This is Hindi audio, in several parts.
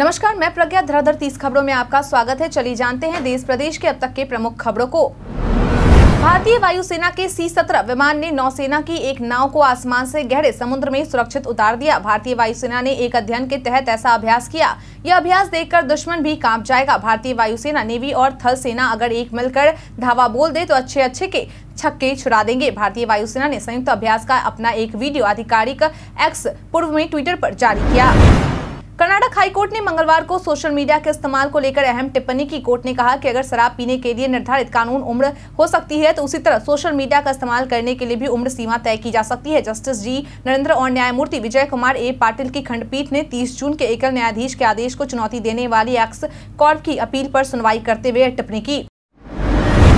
नमस्कार मैं प्रज्ञा धराधर तीस खबरों में आपका स्वागत है चली जानते हैं देश प्रदेश के अब तक के प्रमुख खबरों को भारतीय वायुसेना के सी सत्रह विमान ने नौसेना की एक नाव को आसमान से गहरे समुद्र में सुरक्षित उतार दिया भारतीय वायुसेना ने एक अध्ययन के तहत ऐसा अभ्यास किया यह अभ्यास देखकर दुश्मन भी कांप जाएगा भारतीय वायुसेना नेवी और थल सेना अगर एक मिलकर धावा बोल दे तो अच्छे अच्छे के छक्के छुड़ा देंगे भारतीय वायुसेना ने संयुक्त अभ्यास का अपना एक वीडियो आधिकारिक एक्स पूर्व में ट्विटर आरोप जारी किया तक हाईकोर्ट ने मंगलवार को सोशल मीडिया के इस्तेमाल को लेकर अहम टिप्पणी की कोर्ट ने कहा कि अगर शराब पीने के लिए निर्धारित कानून उम्र हो सकती है तो उसी तरह सोशल मीडिया का इस्तेमाल करने के लिए भी उम्र सीमा तय की जा सकती है जस्टिस जी नरेंद्र और न्यायमूर्ति विजय कुमार ए पाटिल की खंडपीठ ने तीस जून के एकल न्यायाधीश के आदेश को चुनौती देने वाली एक्स कॉर्प की अपील पर सुनवाई करते हुए टिप्पणी की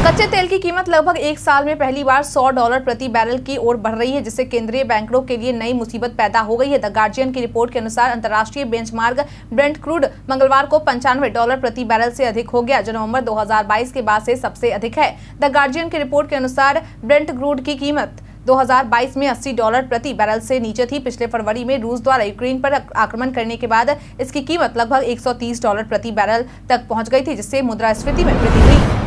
कच्चे तेल की कीमत लगभग एक साल में पहली बार 100 डॉलर प्रति बैरल की ओर बढ़ रही है जिससे केंद्रीय बैंकरों के लिए नई मुसीबत पैदा हो गई है द गार्जियन की रिपोर्ट के अनुसार अंतर्राष्ट्रीय बेंचमार्क ब्रेंट क्रूड मंगलवार को पंचानवे डॉलर प्रति बैरल से अधिक हो गया जो नवंबर 2022 के बाद से सबसे अधिक है द गार्जियन की रिपोर्ट के अनुसार ब्रेंट क्रूड की कीमत 2022 में 80 डॉलर प्रति बैरल से नीचे थी पिछले फरवरी में रूस द्वारा यूक्रेन पर आक्रमण करने के बाद इसकी कीमत लगभग 130 डॉलर प्रति बैरल तक पहुंच गई थी जिससे मुद्रास्फीति में वृद्धि हुई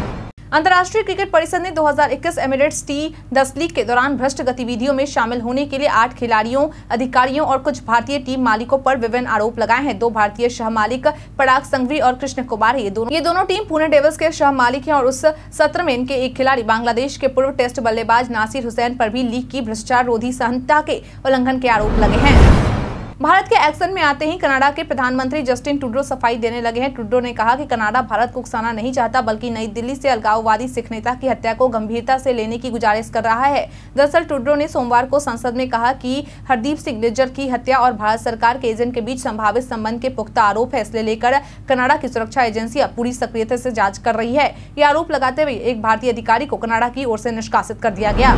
अंतर्राष्ट्रीय क्रिकेट परिषद ने 2021 एमिरेट्स टी दस लीग के दौरान भ्रष्ट गतिविधियों में शामिल होने के लिए आठ खिलाड़ियों अधिकारियों और कुछ भारतीय टीम मालिकों पर विभिन्न आरोप लगाए हैं दो भारतीय शह मालिक पराग संघवी और कृष्ण कुमार ये दोनों ये दोनों टीम पुणे डेवल्स के शह मालिक है और उस सत्र में इनके एक खिलाड़ी बांग्लादेश के पूर्व टेस्ट बल्लेबाज नासिर हुसैन पर भी लीग की भ्रष्टाचार रोधी संहिता के उल्लंघन के आरोप लगे हैं भारत के एक्शन में आते ही कनाडा के प्रधानमंत्री जस्टिन टूडो सफाई देने लगे हैं टूडो ने कहा कि कनाडा भारत को उकसाना नहीं चाहता बल्कि नई दिल्ली से अलगाववादी सिख नेता की हत्या को गंभीरता से लेने की गुजारिश कर रहा है दरअसल टूडो ने सोमवार को संसद में कहा कि हरदीप सिंह निज्जर की हत्या और भारत सरकार के एजेंट के बीच संभावित संबंध के पुख्ता आरोप है इसलिए लेकर कनाडा की सुरक्षा अब पूरी सक्रियता से जांच कर रही है ये आरोप लगाते हुए एक भारतीय अधिकारी को कनाडा की ओर से निष्कासित कर दिया गया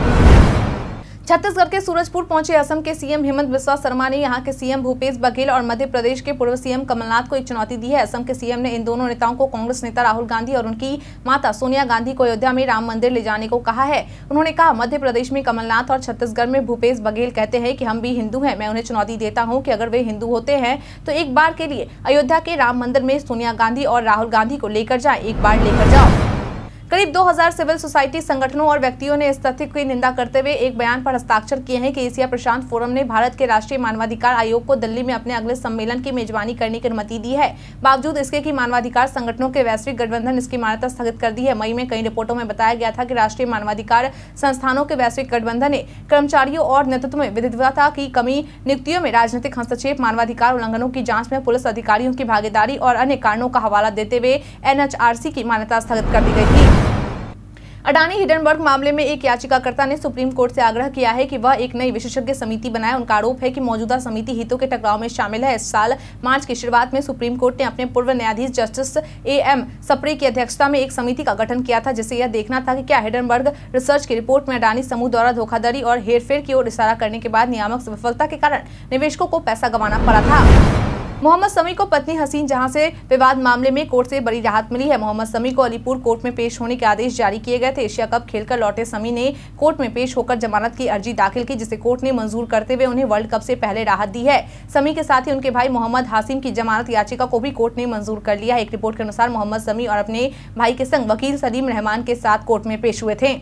छत्तीसगढ़ के सूरजपुर पहुंचे असम के सीएम हेमंत बिस्वा शर्मा ने यहां के सीएम भूपेश बघेल और मध्य प्रदेश के पूर्व सीएम कमलनाथ को एक चुनौती दी है असम के सीएम ने इन दोनों नेताओं को कांग्रेस नेता राहुल गांधी और उनकी माता सोनिया गांधी को अयोध्या में राम मंदिर ले जाने को कहा है उन्होंने कहा मध्य प्रदेश में कमलनाथ और छत्तीसगढ़ में भूपेश बघेल कहते हैं कि हम भी हिंदू हैं मैं उन्हें चुनौती देता हूँ कि अगर वे हिंदू होते हैं तो एक बार के लिए अयोध्या के राम मंदिर में सोनिया गांधी और राहुल गांधी को लेकर जाए एक बार लेकर जाओ करीब 2000 सिविल सोसाइटी संगठनों और व्यक्तियों ने इस तथ्य की निंदा करते हुए एक बयान पर हस्ताक्षर किए हैं कि एशिया प्रशांत फोरम ने भारत के राष्ट्रीय मानवाधिकार आयोग को दिल्ली में अपने अगले सम्मेलन की मेजबानी करने की अनुमति दी है बावजूद इसके कि मानवाधिकार संगठनों के वैश्विक गठबंधन इसकी मान्यता स्थगित कर दी है मई में कई रिपोर्टों में बताया गया था कि राष्ट्रीय मानवाधिकार संस्थानों के वैश्विक गठबंधन ने कर्मचारियों और नेतृत्व में विधिवता की कमी नियुक्तियों में राजनीतिक हस्तक्षेप मानवाधिकार उल्लंघनों की जांच में पुलिस अधिकारियों की भागीदारी और अन्य कारणों का हवाला देते हुए एनएचआरसी की मान्यता स्थगित कर दी गई थी अडानी हिडनबर्ग मामले में एक याचिकाकर्ता ने सुप्रीम कोर्ट से आग्रह किया है कि वह एक नई विशेषज्ञ समिति बनाए उनका आरोप है कि मौजूदा समिति हितों के टकराव में शामिल है इस साल मार्च की शुरुआत में सुप्रीम कोर्ट ने अपने पूर्व न्यायाधीश जस्टिस ए एम सप्रे की अध्यक्षता में एक समिति का गठन किया था जिसे यह देखना था कि क्या हिडनबर्ग रिसर्च की रिपोर्ट में अडानी समूह द्वारा धोखाधड़ी और हेरफेर की ओर इशारा करने के बाद नियामक विफलता के कारण निवेशकों को पैसा गंवाना पड़ा था मोहम्मद समी को पत्नी हसीन जहां से विवाद मामले में कोर्ट से बड़ी राहत मिली है मोहम्मद समी को अलीपुर कोर्ट में पेश होने के आदेश जारी किए गए थे एशिया कप खेलकर लौटे समी ने कोर्ट में पेश होकर जमानत की अर्जी दाखिल की जिसे कोर्ट ने मंजूर करते हुए उन्हें वर्ल्ड कप से पहले राहत दी है समी के साथ ही उनके भाई मोहम्मद हासिम की जमानत याचिका को भी कोर्ट ने मंजूर कर लिया है एक रिपोर्ट के अनुसार मोहम्मद समी और अपने भाई के संग वकील सलीम रहमान के साथ कोर्ट में पेश हुए थे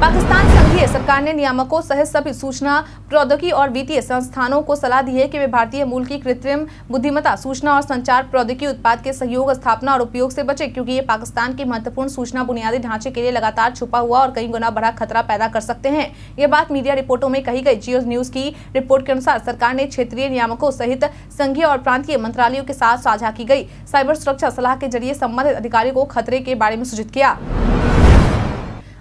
पाकिस्तान संघीय सरकार ने नियामकों सहित सभी सूचना प्रौद्योगिकी और वित्तीय संस्थानों को सलाह दी है कि वे भारतीय मूल की कृत्रिम बुद्धिमत्ता सूचना और संचार प्रौद्योगिकी उत्पाद के सहयोग स्थापना और उपयोग से बचे क्योंकि ये पाकिस्तान की महत्वपूर्ण सूचना बुनियादी ढांचे के लिए लगातार छुपा हुआ और कई गुना बड़ा खतरा पैदा कर सकते हैं ये बात मीडिया रिपोर्टों में कही गई जियो न्यूज की रिपोर्ट के अनुसार सरकार ने क्षेत्रीय नियामकों सहित संघीय और प्रांतीय मंत्रालयों के साथ साझा की गई साइबर सुरक्षा सलाह के जरिए संबंधित अधिकारियों को खतरे के बारे में सूचित किया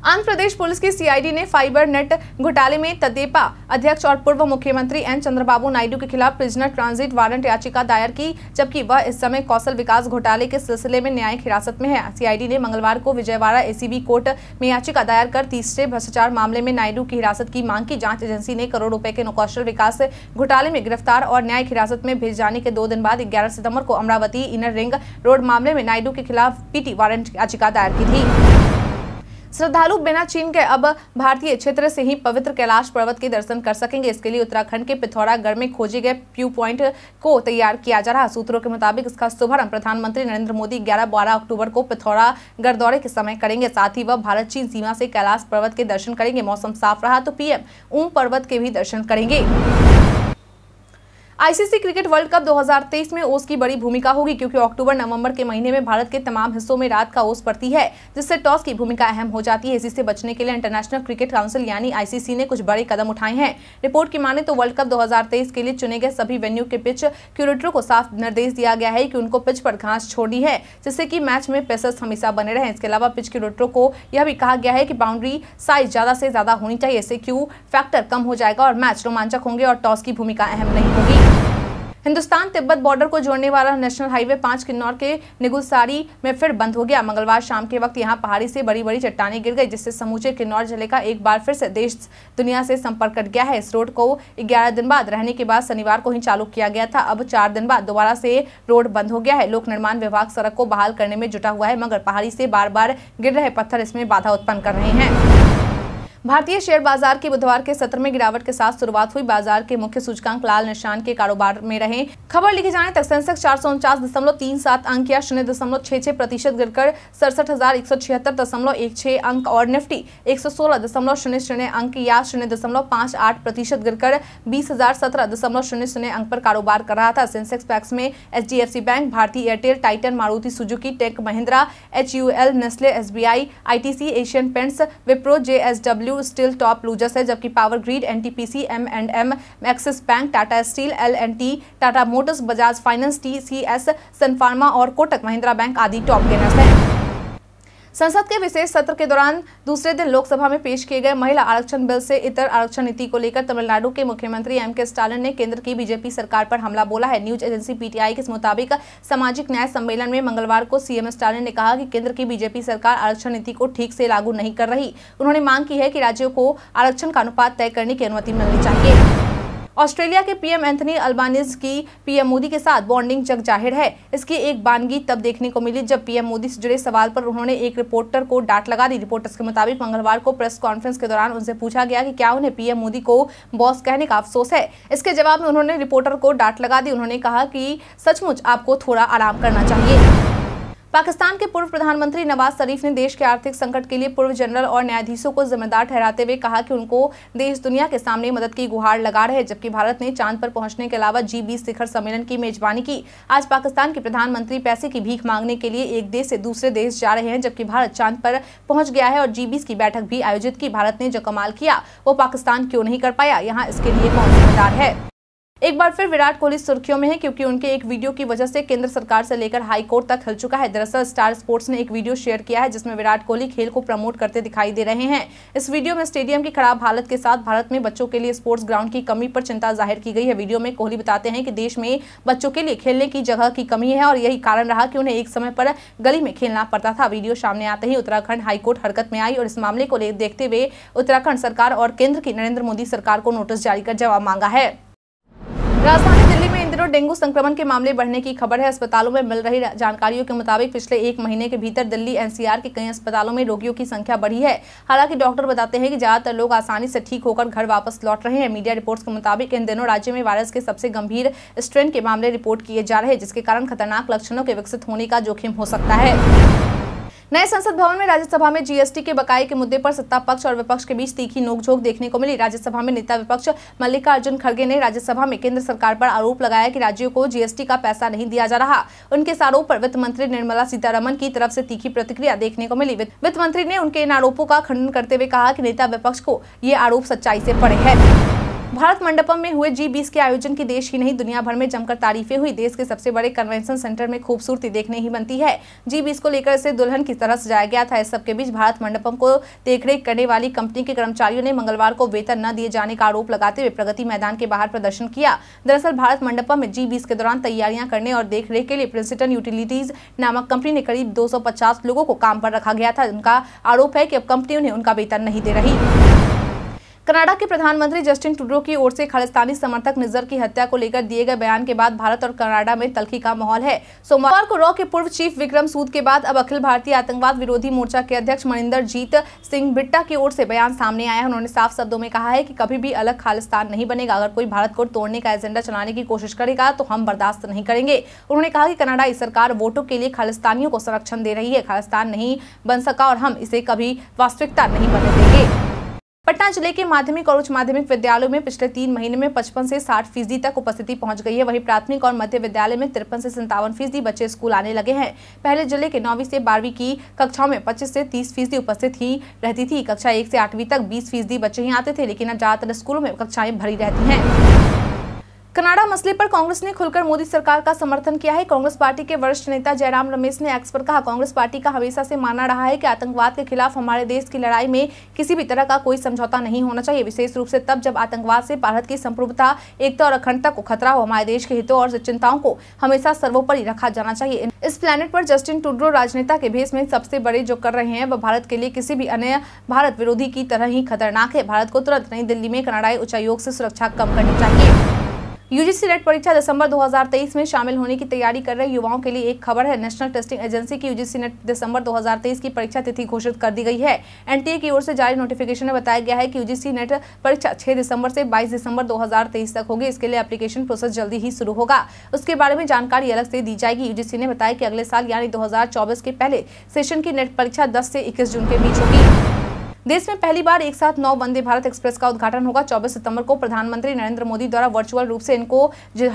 आंध्र प्रदेश पुलिस की सीआईडी ने फाइबर नेट घोटाले में तदेपा अध्यक्ष और पूर्व मुख्यमंत्री एन चंद्रबाबू नायडू के खिलाफ प्रिजनर ट्रांजिट वारंट याचिका दायर की जबकि वह इस समय कौशल विकास घोटाले के सिलसिले में न्यायिक हिरासत में है सीआईडी ने मंगलवार को विजयवाड़ा एसीबी कोर्ट में याचिका दायर कर तीसरे भ्रष्टाचार मामले में नायडू की हिरासत की मांग की जांच एजेंसी ने करोड़ रूपये के कौशल विकास घोटाले में गिरफ्तार और न्यायिक हिरासत में भेज जाने के दो दिन बाद ग्यारह सितम्बर को अमरावती इनर रिंग रोड मामले में नायडू के खिलाफ पीटी वारंट याचिका दायर की थी श्रद्धालु बिना चीन के अब भारतीय क्षेत्र से ही पवित्र कैलाश पर्वत के दर्शन कर सकेंगे इसके लिए उत्तराखंड के पिथौरागढ़ में खोजे गए प्यू पॉइंट को तैयार किया जा रहा सूत्रों के मुताबिक इसका शुभारंभ प्रधानमंत्री नरेंद्र मोदी ग्यारह बारह अक्टूबर को पिथौरागढ़ दौरे के समय करेंगे साथ ही वह भारत चीन सीमा से कैलाश पर्वत के दर्शन करेंगे मौसम साफ रहा तो पीएम ऊम पर्वत के भी दर्शन करेंगे आईसीसी क्रिकेट वर्ल्ड कप 2023 में ओस की बड़ी भूमिका होगी क्योंकि अक्टूबर नवंबर के महीने में भारत के तमाम हिस्सों में रात का ओस पड़ती है जिससे टॉस की भूमिका अहम हो जाती है इसी से बचने के लिए इंटरनेशनल क्रिकेट काउंसिल यानी आईसीसी ने कुछ बड़े कदम उठाए हैं रिपोर्ट की माने तो वर्ल्ड कप दो के लिए चुने गए सभी वेन्यू के पिच क्यूरेटरों को साफ निर्देश दिया गया है कि उनको पिच पर घास छोड़नी है जिससे कि मैच में पेसर्स हमेशा बने रहे इसके अलावा पिच क्यूरेटरों को यह भी कहा गया है कि बाउंड्री साइज ज्यादा से ज्यादा होनी चाहिए इससे क्यू फैक्टर कम हो जाएगा और मैच रोमांचक होंगे और टॉस की भूमिका अहम नहीं होगी हिंदुस्तान तिब्बत बॉर्डर को जोड़ने वाला नेशनल हाईवे पांच किन्नौर के निगुलसारी में फिर बंद हो गया मंगलवार शाम के वक्त यहाँ पहाड़ी से बड़ी बड़ी चट्टाने गिर गई जिससे समूचे किन्नौर जिले का एक बार फिर से देश दुनिया से संपर्क कट गया है इस रोड को ग्यारह दिन बाद रहने के बाद शनिवार को ही चालू किया गया था अब चार दिन बाद दोबारा से रोड बंद हो गया है लोक निर्माण विभाग सड़क को बहाल करने में जुटा हुआ है मगर पहाड़ी से बार बार गिर रहे पत्थर इसमें बाधा उत्पन्न कर रहे हैं भारतीय शेयर बाजार के बुधवार के सत्र में गिरावट के साथ शुरुआत हुई बाजार के मुख्य सूचकांक लाल निशान के कारोबार में रहे खबर लिखे जाने तक सेंसेक्स चार सौ उनचास दशमलव तीन सात अंक या शून्य दशमलव छह छह प्रतिशत गिर कर सड़सठ हजार एक सौ छिहत्तर दशमलव एक छह अंक और निफ्टी एक सौ सोलह दशमलव शून्य शून्य अंक या शून्य दशमलव पाँच आठ प्रतिशत गिर कर बीस हजार सत्रह दशमलव शून्य शून्य अंक पर कारोबार कर रहा था सेंसेक्स पैक्स में H D F C bank भारतीय Airtel Titan Maruti Suzuki tech Mahindra H U L Nestle S B I I T C Asian Paints Wipro J S W W steel top losers है जबकि power grid NTPC M and M Axis bank Tata steel L and T Tata motors Bajaj finance T C S Sun Pharma और कोटक महिंद्रा बैंक आदि टॉप गेनर्स हैं संसद के विशेष सत्र के दौरान दूसरे दिन लोकसभा में पेश किए गए महिला आरक्षण बिल से इतर आरक्षण नीति को लेकर तमिलनाडु के मुख्यमंत्री एम के स्टालिन ने केंद्र की बीजेपी सरकार पर हमला बोला है न्यूज एजेंसी पीटीआई के मुताबिक सामाजिक न्याय सम्मेलन में मंगलवार को सीएम स्टालिन ने कहा कि केंद्र की बीजेपी सरकार आरक्षण नीति को ठीक से लागू नहीं कर रही उन्होंने मांग की है कि राज्यों को आरक्षण का अनुपात तय करने की अनुमति मिलनी चाहिए ऑस्ट्रेलिया के पीएम एंथनी अल्बानिज की पीएम मोदी के साथ बॉन्डिंग जग जाहिर है इसकी एक बानगी तब देखने को मिली जब पीएम मोदी से जुड़े सवाल पर उन्होंने एक रिपोर्टर को डांट लगा दी रिपोर्टर्स के मुताबिक मंगलवार को प्रेस कॉन्फ्रेंस के दौरान उनसे पूछा गया कि क्या उन्हें पीएम मोदी को बॉस कहने का अफसोस है इसके जवाब में उन्होंने रिपोर्टर को डांट लगा दी उन्होंने कहा कि सचमुच आपको थोड़ा आराम करना चाहिए पाकिस्तान के पूर्व प्रधानमंत्री नवाज शरीफ ने देश के आर्थिक संकट के लिए पूर्व जनरल और न्यायाधीशों को जिम्मेदार ठहराते हुए कहा कि उनको देश दुनिया के सामने मदद की गुहार लगा रहे जबकि भारत ने चांद पर पहुंचने के अलावा जी बीस शिखर सम्मेलन की मेजबानी की आज पाकिस्तान के प्रधानमंत्री पैसे की भीख मांगने के लिए एक देश से दूसरे देश जा रहे हैं जबकि भारत चांद पर पहुंच गया है और जी की बैठक भी आयोजित की भारत ने जो कमाल किया वो पाकिस्तान क्यों नहीं कर पाया यहाँ इसके लिए कौन जिम्मेदार है एक बार फिर विराट कोहली सुर्खियों में है क्योंकि उनके एक वीडियो की वजह से केंद्र सरकार से लेकर हाई कोर्ट तक हिल चुका है दरअसल स्टार स्पोर्ट्स ने एक वीडियो शेयर किया है जिसमें विराट कोहली खेल को प्रमोट करते दिखाई दे रहे हैं इस वीडियो में स्टेडियम की खराब हालत के साथ भारत में बच्चों के लिए स्पोर्ट्स ग्राउंड की कमी पर चिंता जाहिर की गई है वीडियो में कोहली बताते हैं कि देश में बच्चों के लिए खेलने की जगह की कमी है और यही कारण रहा कि उन्हें एक समय पर गली में खेलना पड़ता था वीडियो सामने आते ही उत्तराखंड हाईकोर्ट हरकत में आई और इस मामले को देखते हुए उत्तराखंड सरकार और केंद्र की नरेंद्र मोदी सरकार को नोटिस जारी कर जवाब मांगा है राजधानी दिल्ली में इन दिनों डेंगू संक्रमण के मामले बढ़ने की खबर है अस्पतालों में मिल रही जानकारियों के मुताबिक पिछले एक महीने के भीतर दिल्ली एनसीआर के कई अस्पतालों में रोगियों की संख्या बढ़ी है हालांकि डॉक्टर बताते हैं कि ज्यादातर लोग आसानी से ठीक होकर घर वापस लौट रहे हैं मीडिया रिपोर्ट्स के मुताबिक इन दिनों राज्य में वायरस के सबसे गंभीर स्ट्रेन के मामले रिपोर्ट किए जा रहे हैं जिसके कारण खतरनाक लक्षणों के विकसित होने का जोखिम हो सकता है नए संसद भवन में राज्यसभा में जीएसटी के बकाये के मुद्दे पर सत्ता पक्ष और विपक्ष के बीच तीखी नोकझोंक देखने को मिली राज्यसभा में नेता विपक्ष मल्लिकार्जुन खड़गे ने राज्यसभा में केंद्र सरकार पर आरोप लगाया कि राज्यों को जीएसटी का पैसा नहीं दिया जा रहा उनके इस आरोप पर वित्त मंत्री निर्मला सीतारमन की तरफ से तीखी प्रतिक्रिया देखने को मिली वित्त मंत्री ने उनके इन आरोपों का खंडन करते हुए कहा कि नेता विपक्ष को ये आरोप सच्चाई से पड़े हैं भारत मंडपम में हुए जी बीस के आयोजन की देश ही नहीं दुनिया भर में जमकर तारीफें हुई देश के सबसे बड़े कन्वेंशन सेंटर में खूबसूरती देखने ही बनती है जी बीस को लेकर इसे दुल्हन की तरह सजाया गया था इस सबके बीच भारत मंडपम को देखरेख करने वाली कंपनी के कर्मचारियों ने मंगलवार को वेतन न दिए जाने का आरोप लगाते हुए प्रगति मैदान के बाहर प्रदर्शन किया दरअसल भारत मंडपम में जी के दौरान तैयारियां करने और देख के लिए प्रिंसिटन यूटिलिटीज नामक कंपनी ने करीब दो लोगों को काम पर रखा गया था उनका आरोप है की अब कंपनी उन्हें उनका वेतन नहीं दे रही कनाडा के प्रधानमंत्री जस्टिन टूडो की ओर से खालिस्तानी समर्थक निजर की हत्या को लेकर दिए गए बयान के बाद भारत और कनाडा में तलखी का माहौल है सोमवार को रॉ के पूर्व चीफ विक्रम सूद के बाद अब अखिल भारतीय आतंकवाद विरोधी मोर्चा के अध्यक्ष मनिंदर जीत सिंह बिट्टा की ओर से बयान सामने आया है उन्होंने साफ शब्दों में कहा है की कभी भी अलग खालिस्तान नहीं बनेगा अगर कोई भारत को तोड़ने का एजेंडा चलाने की कोशिश करेगा तो हम बर्दाश्त नहीं करेंगे उन्होंने कहा की कनाडा सरकार वोटों के लिए खालिस्तानियों को संरक्षण दे रही है खालिस्तान नहीं बन सका और हम इसे कभी वास्तविकता नहीं बनने देंगे पटना जिले के माध्यमिक और उच्च माध्यमिक विद्यालयों में पिछले तीन महीने में पचपन से साठ फीसदी तक उपस्थिति पहुंच गई है वहीं प्राथमिक और मध्य विद्यालय में तिरपन से संतावन फीसदी बच्चे स्कूल आने लगे हैं पहले जिले के नौवीं से बारहवीं की कक्षाओं में पच्चीस से तीस फीसदी उपस्थित ही रहती थी कक्षा एक से आठवीं तक बीस फीसदी बच्चे ही आते थे लेकिन अब ज्यादातर स्कूलों में कक्षाएं भरी रहती हैं कनाडा मसले पर कांग्रेस ने खुलकर मोदी सरकार का समर्थन किया है कांग्रेस पार्टी के वरिष्ठ नेता जयराम रमेश ने एक्स पर कहा कांग्रेस पार्टी का हमेशा से माना रहा है कि आतंकवाद के खिलाफ हमारे देश की लड़ाई में किसी भी तरह का कोई समझौता नहीं होना चाहिए विशेष रूप से तब जब आतंकवाद से भारत की संप्रभुता एकता और अखंडता को खतरा हो हमारे देश के हितों और चिंताओं को हमेशा सर्वोपरि रखा जाना चाहिए इस प्लानट पर जस्टिन टूड्रो राजनेता के भेष में सबसे बड़े जो कर रहे हैं वह भारत के लिए किसी भी अन्य भारत विरोधी की तरह ही खतरनाक है भारत को तुरंत नई दिल्ली में कनाडाई उच्चायोग से सुरक्षा कम करनी चाहिए यूजीसी नेट परीक्षा दिसंबर 2023 में शामिल होने की तैयारी कर रहे युवाओं के लिए एक खबर है नेशनल टेस्टिंग एजेंसी की यूजीसी नेट दिसंबर 2023 की परीक्षा तिथि घोषित कर दी गई है एनटीए की ओर से जारी नोटिफिकेशन में बताया गया है कि यूजीसी नेट परीक्षा 6 दिसंबर से 22 दिसंबर 2023 तक होगी इसके लिए एप्लीकेशन प्रोसेस जल्दी ही शुरू होगा उसके बारे में जानकारी अलग से दी जाएगी यूजीसी ने बताया कि अगले साल यानी दो के पहले सेशन की नेट परीक्षा दस से इक्कीस जून के बीच होगी देश में पहली बार एक साथ नौ वंदे भारत एक्सप्रेस का उद्घाटन होगा चौबीस सितंबर को प्रधानमंत्री नरेंद्र मोदी द्वारा वर्चुअल रूप से इनको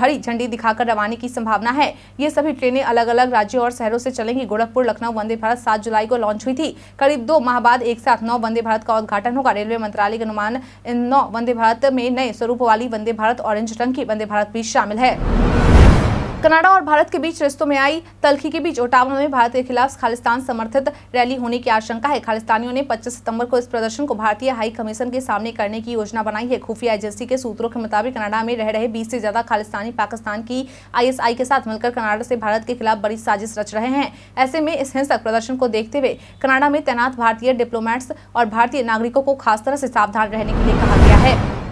हरी झंडी दिखाकर रवाना की संभावना है ये सभी ट्रेनें अलग अलग राज्यों और शहरों से चलेंगी गोरखपुर लखनऊ वंदे भारत सात जुलाई को लॉन्च हुई थी करीब दो माह बाद एक साथ नौ वंदे भारत का उद्घाटन होगा रेलवे मंत्रालय के अनुमान इन नौ वंदे भारत में नए स्वरूप वाली वंदे भारत ऑरेंज रंग की वंदे भारत भी शामिल है कनाडा और भारत के बीच रिश्तों में आई तलखी के बीच ओटावा में भारत के खिलाफ खालिस्तान समर्थित रैली होने की आशंका है खालिस्तानियों ने 25 सितंबर को इस प्रदर्शन को भारतीय हाई कमीशन के सामने करने की योजना बनाई है खुफिया एजेंसी के सूत्रों के मुताबिक कनाडा में रह रहे 20 से ज्यादा खालिस्तानी पाकिस्तान की आई के साथ मिलकर कनाडा से भारत के खिलाफ बड़ी साजिश रच रहे हैं ऐसे में इस हिंसक प्रदर्शन को देखते हुए कनाडा में तैनात भारतीय डिप्लोमैट्स और भारतीय नागरिकों को खास तरह से सावधान रहने के लिए कहा गया है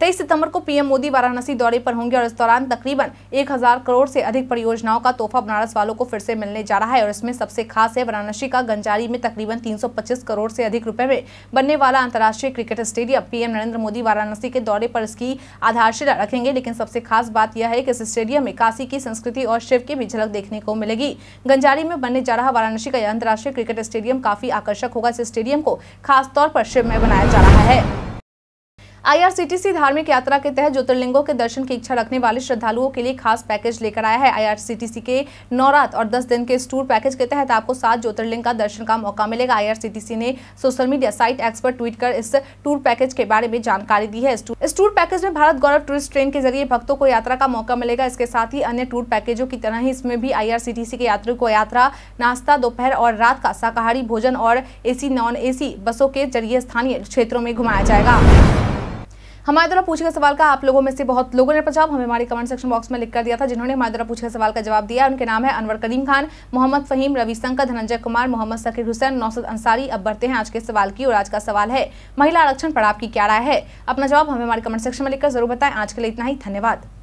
तेईस सितंबर को पीएम मोदी वाराणसी दौरे पर होंगे और इस दौरान तकरीबन 1000 करोड़ से अधिक परियोजनाओं का तोहफा बनारस वालों को फिर से मिलने जा रहा है और इसमें सबसे खास है वाराणसी का गंजारी में तकरीबन 325 करोड़ से अधिक रुपए में बनने वाला अंतर्राष्ट्रीय cricket stadium PM Narendra Modi Varanasi के दौरे पर इसकी आधारशिला रखेंगे लेकिन सबसे खास बात यह है कि इस स्टेडियम में काशी की संस्कृति और शिव की भी झलक देखने को मिलेगी गंजारी में बनने जा रहा वाराणसी का यह अंतर्राष्ट्रीय क्रिकेट स्टेडियम काफी आकर्षक होगा इस स्टेडियम को खासतौर पर शिव में बनाया जा रहा है आईआरसीटीसी धार्मिक यात्रा के तहत ज्योतिर्लिंगों के दर्शन की इच्छा रखने वाले श्रद्धालुओं के लिए खास पैकेज लेकर आया है आईआरसीटीसी के नौरात और 10 दिन के इस टूर पैकेज के तहत आपको सात ज्योतिर्लिंग का दर्शन का मौका मिलेगा आईआरसीटीसी ने सोशल मीडिया साइट एक्स पर ट्वीट कर इस टूर पैकेज के बारे में जानकारी दी है इस टूर पैकेज में भारत गौरव टूरिस्ट ट्रेन के जरिए भक्तों को यात्रा का मौका मिलेगा इसके साथ ही अन्य टूर पैकेजों की तरह ही इसमें भी आईआरसीटीसी के यात्रियों को यात्रा नाश्ता दोपहर और रात का शाकाहारी भोजन और एसी नॉन एसी बसों के जरिए स्थानीय क्षेत्रों में घुमाया जाएगा हमारे द्वारा पूछे गए सवाल का आप लोगों में से बहुत लोगों ने पचाव हमें हमारे कमेंट सेक्शन बॉक्स में लिख कर दिया था जिन्होंने हमारे द्वारा पूछे गए सवाल का जवाब दिया उनके नाम है अनवर करीम खान मोहम्मद फहीम रविशंकर धनंजय कुमार मोहम्मद सकीर हुसैन नौसद अंसारी अब बढ़ते हैं आज के सवाल की और आज का सवाल है महिला आरक्षण पर आपकी क्या राय है अपना जवाब हमें हमारे कमेंट सेक्शन में लिखकर जरूर बताएं आज के लिए इतना ही धन्यवाद